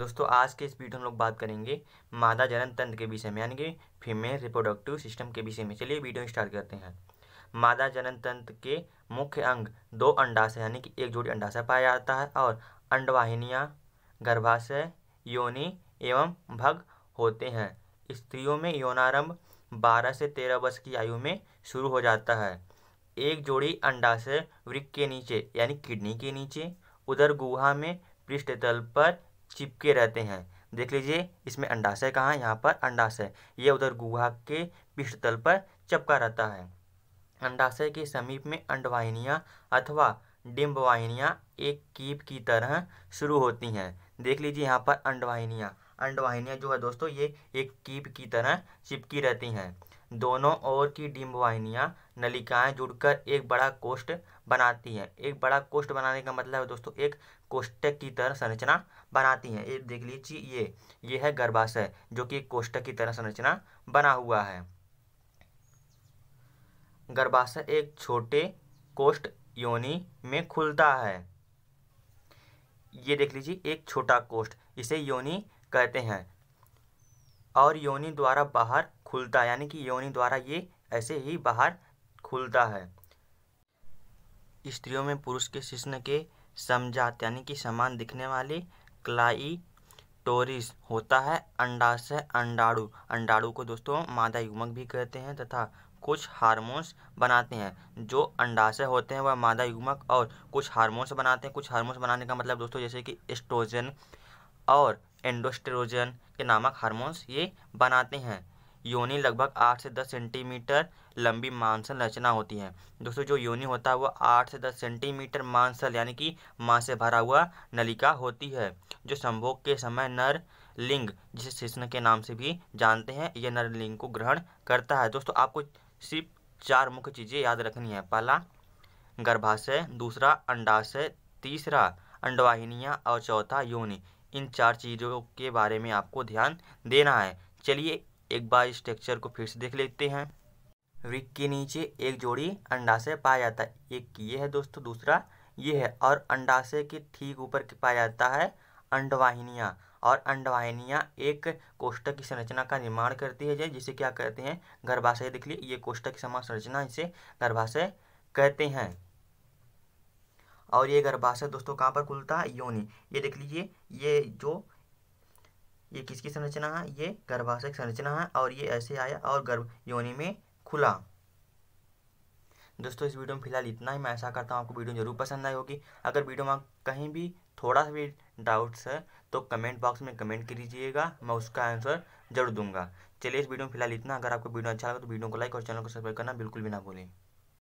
दोस्तों आज के इस वीडियो हम लोग बात करेंगे मादा जनन तंत्र के विषय में यानी कि फीमेल रिप्रोडक्टिव सिस्टम के विषय में चलिए वीडियो स्टार्ट करते हैं मादा जनन तंत्र के मुख्य अंग दो अंडाशय यानी कि एक जोड़ी अंडाशय पाया जाता है और अंडवाहिनियाँ गर्भाशय योनि एवं भग होते हैं स्त्रियों में यौनारंभ बारह से तेरह वर्ष की आयु में शुरू हो जाता है एक जोड़ी अंडाशय वृक्क के नीचे यानी किडनी के नीचे उधर गुहा में पृष्ठतल पर चिपके रहते हैं देख लीजिए इसमें अंडाशय कहाँ है यहाँ पर अंडाशय ये उधर गुहा के पृष्ठतल पर चपका रहता है अंडाशय के समीप में अंडवाहिनियाँ अथवा डिम्बवाहिनियाँ एक कीप की तरह शुरू होती हैं देख लीजिए यहाँ पर अंडवाहिनियाँ अंडवाहिनियाँ जो है दोस्तों ये एक कीप की तरह चिपकी रहती हैं दोनों ओर की डिम्बवाहिनियाँ नलिकाएं जुड़कर एक बड़ा कोष्ठ बनाती हैं एक बड़ा कोष्ठ बनाने का मतलब है दोस्तों एक कोष्ठक की तरह संरचना बनाती हैं ये देख लीजिए ये ये है गर्भाशय जो कि एक कोष्ठक की तरह संरचना बना हुआ है गर्भाशय एक छोटे कोष्ठ योनि में खुलता है ये देख लीजिए एक छोटा कोष्ठ इसे योनि कहते हैं और योनि द्वारा बाहर खुलता है यानी कि योनि द्वारा ये ऐसे ही बाहर खुलता है स्त्रियों में पुरुष के शिश्न के समझात यानी कि समान दिखने वाले क्लाई टोरिस होता है अंडाशय अंडाणु अंडाणु को दोस्तों मादा युग्मक भी कहते हैं तथा कुछ हार्मोन्स बनाते हैं जो अंडाशय होते हैं वह मादा युग्मक और कुछ हार्मोन्स बनाते हैं कुछ हार्मोन्स बनाने का मतलब दोस्तों जैसे कि एस्ट्रोजन और एंडोस्टेरोजन के नामक हार्मोन्स ये बनाते हैं योनि लगभग आठ से दस सेंटीमीटर लंबी मांसल रचना होती है दोस्तों जो योनि होता है वह आठ से दस सेंटीमीटर मांसल यानी कि मांस से भरा हुआ नलिका होती है जो संभोग के समय नर लिंग जिसे शिष्ण के नाम से भी जानते हैं यह नर लिंग को ग्रहण करता है दोस्तों आपको सिर्फ चार मुख्य चीज़ें याद रखनी है पहला गर्भाशय दूसरा अंडाशय तीसरा अंडवाहिनियाँ और चौथा योनि इन चार चीज़ों के बारे में आपको ध्यान देना है चलिए एक बार इस स्ट्रक्चर को फिर से देख लेते हैं विक के नीचे एक जोड़ी अंडाशय पाया जाता है एक ये है दोस्तों दूसरा ये है और अंडाशय के ठीक ऊपर पाया जाता है अंडवाहिनियाँ और अंडवाहिनियाँ एक कोष्टक की संरचना का निर्माण करती है जिसे क्या कहते हैं गर्भाशय देख लिए ये कोष्टक की समान संरचना इसे गर्भाशय कहते हैं और ये गर्भाशय दोस्तों कहाँ पर खुलता है योनि ये देख लीजिए ये जो ये किसकी संरचना है ये गर्भाशय की संरचना है और ये ऐसे आया और गर्भ योनि में खुला दोस्तों इस वीडियो में फिलहाल इतना ही मैं ऐसा करता हूँ आपको वीडियो जरूर पसंद आई होगी अगर वीडियो में कहीं भी थोड़ा सा भी डाउट्स है तो कमेंट बॉक्स में कमेंट कीजिएगा मैं उसका आंसर जरूर दूंगा चलिए इस वीडियो में फिलहाल इतना अगर आपको वीडियो अच्छा लगा तो वीडियो को लाइक और चैनल को सब्सक्राइब करना बिल्कुल भी ना भूलें